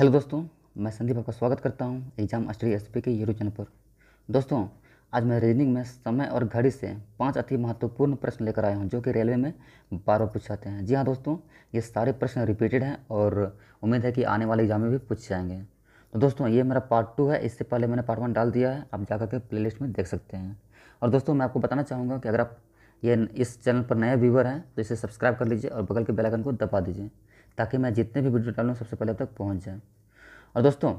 hello दोस्तों मैं संदीप आपका स्वागत करता हूँ exam study S K YouTube channel पर दोस्तों आज मैं रीजनिंग में समय और घड़ी से पांच अति महत्वपूर्ण प्रश्न लेकर आया हूँ जो कि रेलवे में बार बार पूछाते हैं जी हाँ दोस्तों ये सारे प्रश्न रिपीटेड हैं और उम्मीद है कि आने वाले एग्जाम में भी पूछ जाएंगे तो दोस्तों ये मेरा पार्ट टू है इससे पहले मैंने पार्ट वन डाल दिया है आप जाकर के प्ले में देख सकते हैं और दोस्तों मैं आपको बताना चाहूँगा कि अगर आप ये इस चैनल पर नए व्यूवर हैं तो इसे सब्सक्राइब कर लीजिए और बगल के बेलाइकन को दबा दीजिए ताकि मैं जितने भी वीडियो डालूँ सबसे पहले तक पहुँच जाए और दोस्तों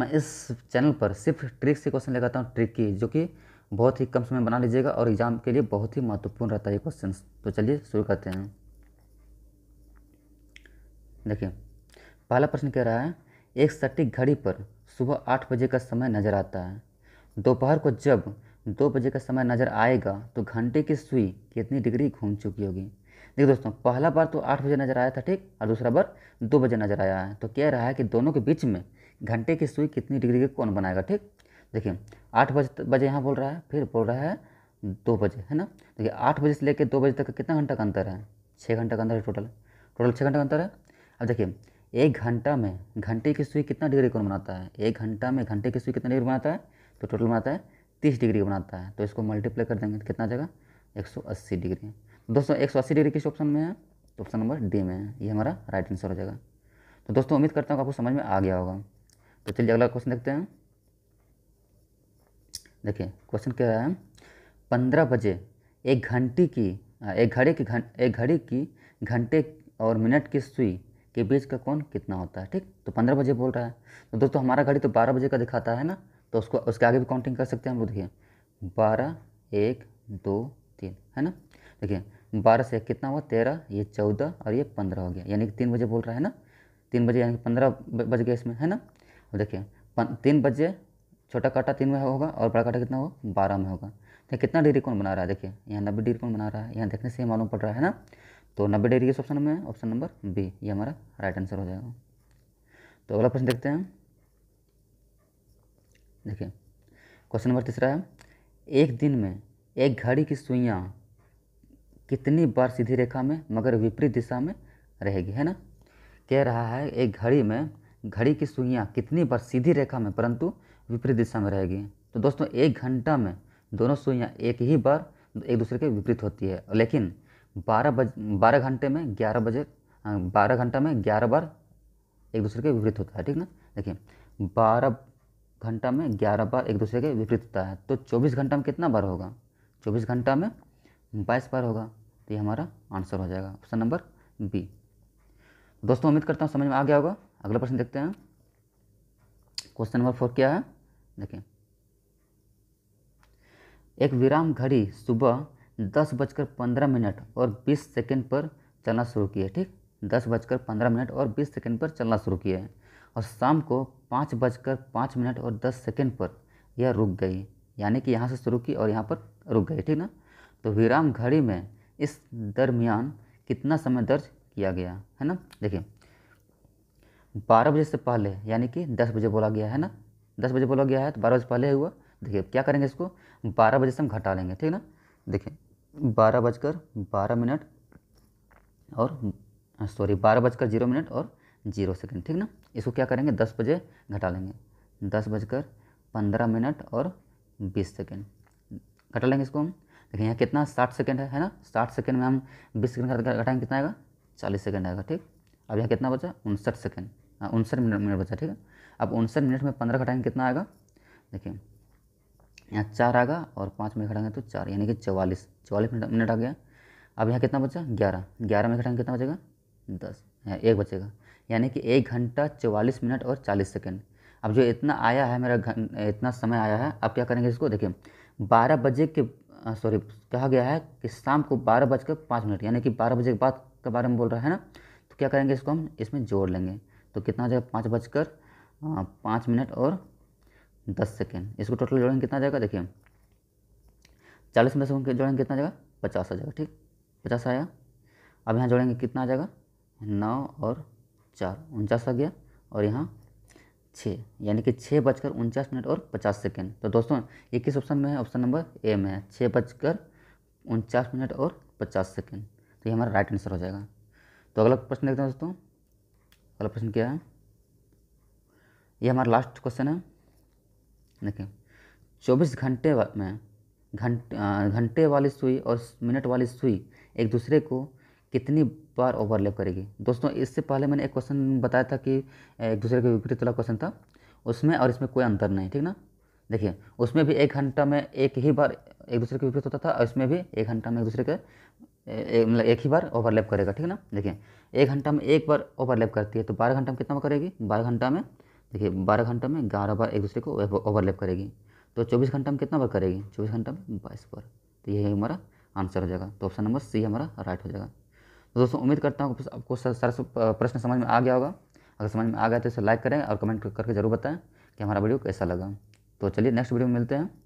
मैं इस चैनल पर सिर्फ ट्रिक से क्वेश्चन लगाता हूँ ट्रिक की जो कि बहुत ही कम समय बना लीजिएगा और एग्ज़ाम के लिए बहुत ही महत्वपूर्ण रहता है ये क्वेश्चन तो चलिए शुरू करते हैं देखिए पहला प्रश्न कह रहा है एक सटीक घड़ी पर सुबह आठ बजे का समय नज़र आता है दोपहर को जब दो बजे का समय नज़र आएगा तो घंटे की सुई कितनी डिग्री घूम चुकी होगी देखिए दोस्तों पहला बार तो आठ बजे नजर आया था ठीक और दूसरा बार दो बजे नजर आया है तो कह रहा है कि दोनों के बीच में घंटे की सुई कितनी डिग्री के कौन बनाएगा ठीक देखिए आठ बजे बजे यहाँ बोल रहा है फिर बोल रहा है दो बजे है ना देखिए आठ बजे से लेकर दो बजे तक कितना घंटा का अंतर है छः घंटा का अंतर है टोटल टोटल छः घंटा का अंतर है अब देखिए एक घंटा में घंटे की सुई कितना डिग्री कौन बनाता है एक घंटा में घंटे की सुई कितना डिग्री बनाता है तो टोटल बनाता है तीस डिग्री बनाता है तो इसको मल्टीप्लाई कर देंगे तो कितना जगह एक सौ अस्सी डिग्री दोस्तों एक सौ अस्सी डिग्री किस ऑप्शन में है तो ऑप्शन नंबर डी में है ये हमारा राइट आंसर हो जाएगा तो दोस्तों उम्मीद करता हूँ आपको समझ में आ गया होगा तो चलिए अगला क्वेश्चन देखते हैं देखिए क्वेश्चन क्या है पंद्रह बजे एक घंटी की एक घड़ी की घंट एक घड़ी की घंटे और मिनट की सुई के बीच का कौन कितना होता है ठीक तो पंद्रह बजे बोल रहा है तो दोस्तों हमारा घड़ी तो बारह बजे का दिखाता है ना तो उसको उसके आगे भी काउंटिंग कर सकते हैं हम लोग देखिए बारह एक दो तीन है ना देखिए बारह से कितना हुआ तेरह ये चौदह और ये पंद्रह हो गया यानी कि तीन बजे बोल रहा है ना तीन बजे यानी कि पंद्रह बज गया इसमें है ना और देखिए तीन बजे छोटा काटा तीन में होगा और बड़ा काटा कितना होगा बारह में होगा तो कितना डिग्री कौन बना रहा है देखिए यहाँ नब्बे डिग्री कौन बना रहा है यहाँ देखने से मालूम पड़ रहा है ना तो नब्बे डिग्री इस ऑप्शन में ऑप्शन नंबर बी ये हमारा राइट आंसर हो जाएगा तो अगला प्रश्न देखते हैं देखिए क्वेश्चन नंबर तीसरा है एक दिन में एक घड़ी की सुइयाँ कितनी बार सीधी रेखा में मगर विपरीत दिशा में रहेगी है ना कह रहा है एक घड़ी में घड़ी की सुइयाँ कितनी बार सीधी रेखा में परंतु विपरीत दिशा में रहेगी तो दोस्तों एक घंटा में दोनों सुइयाँ एक ही बार एक दूसरे के विपरीत होती है लेकिन बारह बज बारह घंटे में ग्यारह बजे बारह घंटा में ग्यारह बार एक दूसरे के विपरीत होता है ठीक ना देखिए बारह घंटा में ग्यारह बार एक दूसरे के विपरीत होता है तो चौबीस घंटा में कितना बार होगा चौबीस घंटा में बाईस बार होगा तो ये हमारा आंसर हो जाएगा ऑप्शन नंबर बी दोस्तों उम्मीद करता हूँ समझ में आ गया होगा अगला प्रश्न देखते हैं क्वेश्चन नंबर फोर क्या है देखें एक विराम घड़ी सुबह दस बजकर पंद्रह मिनट और बीस सेकेंड पर चलना शुरू किया है ठीक दस बजकर पंद्रह मिनट और बीस सेकेंड पर चलना शुरू किया है और शाम को पाँच बजकर पाँच मिनट और दस सेकेंड पर यह रुक गई यानी कि यहाँ से शुरू की और यहाँ पर रुक गई ठीक ना तो विराम घड़ी में इस दरमियान कितना समय दर्ज किया गया है ना देखिए बारह बजे से पहले यानी कि दस बजे बोला गया है ना दस बजे बोला गया है तो बारह बजे पहले हुआ देखिए क्या करेंगे इसको बारह बजे से हम घटा लेंगे ठीक ना देखिए बारह बजकर बारह मिनट और सॉरी बारह बजकर जीरो मिनट और जीरो सेकेंड ठीक ना इसको क्या करेंगे दस बजे घटा लेंगे दस बजकर पंद्रह मिनट और बीस सेकेंड घटा लेंगे इसको हम लेकिन यहाँ कितना साठ सेकेंड है है ना साठ सेकेंड में हम बीस सेकेंड घटाएंगे कितना आएगा चालीस सेकेंड आएगा ठीक अब यहाँ कितना बचा उनसठ सेकेंड हाँ उनसठ मिनट मिनट बचा ठीक है अब उनसठ मिनट में पंद्रह घटाएंगे कितना आएगा देखिए यहाँ चार आएगा और पाँच में घटाएंगे तो चार यानी कि चवालीस चवालीस मिनट मिनट आ गया अब यहाँ कितना बचा ग्यारह ग्यारह में घटाएंगे कितना बचेगा दस एक बचेगा यानी कि एक घंटा चवालीस मिनट और चालीस सेकेंड अब जो इतना आया है मेरा इतना समय आया है अब क्या करेंगे इसको देखिए बारह बजे के सॉरी कहा गया है कि शाम को बारह बजकर पाँच मिनट यानी कि बारह बजे के बाद के बारे में बोल रहा है ना तो क्या करेंगे इसको हम इसमें जोड़ लेंगे तो कितना हो जाएगा पाँच बजकर पाँच मिनट और दस सेकेंड इसको टोटल जोड़ेंगे कितना जाएगा देखिए चालीस मिनट से जोड़ेंगे कितना जाएगा पचास आ जाएगा ठीक पचास आया अब यहाँ जोड़ेंगे कितना आ जाएगा नौ और चार उनचास आ गया और यहाँ छः यानी कि छः बजकर उनचास मिनट और पचास सेकेंड तो दोस्तों ये किस ऑप्शन में है ऑप्शन नंबर ए में है छः बजकर उनचास मिनट और पचास सेकेंड तो ये हमारा राइट आंसर हो जाएगा तो अगला प्रश्न देखते हैं दोस्तों अगला प्रश्न क्या है ये हमारा लास्ट क्वेश्चन है देखिए चौबीस घंटे में घंटे घंटे वाली सुई और मिनट वाली सुई एक दूसरे को कितनी बार ओवरलैप करेगी दोस्तों इससे पहले मैंने एक क्वेश्चन बताया था कि एक दूसरे के विपरीत वाला क्वेश्चन था उसमें और इसमें कोई अंतर नहीं ठीक ना देखिए उसमें भी एक घंटा में एक ही बार एक दूसरे के विपरीत होता था और इसमें भी एक घंटा में एक दूसरे के मतलब एक ही बार ओवरलैप करेगा ठीक है ना देखिए एक घंटा में एक बार ओवरलैप करती है तो बारह घंटा में कितना करेगी बारह घंटा में देखिए बारह घंटा में ग्यारह बार एक दूसरे को ओवरलैप करेगी तो चौबीस घंटा में कितना बार करेगी चौबीस घंटा में बाईस बार तो यही हमारा आंसर हो जाएगा तो ऑप्शन नंबर सी हमारा राइट हो जाएगा तो दोस्तों उम्मीद करता हूँ आपको सारा प्रश्न समझ में आ गया होगा अगर समझ में आ गया तो इसे लाइक करें और कमेंट करके जरूर बताएं कि हमारा वीडियो कैसा लगा तो चलिए नेक्स्ट वीडियो में मिलते हैं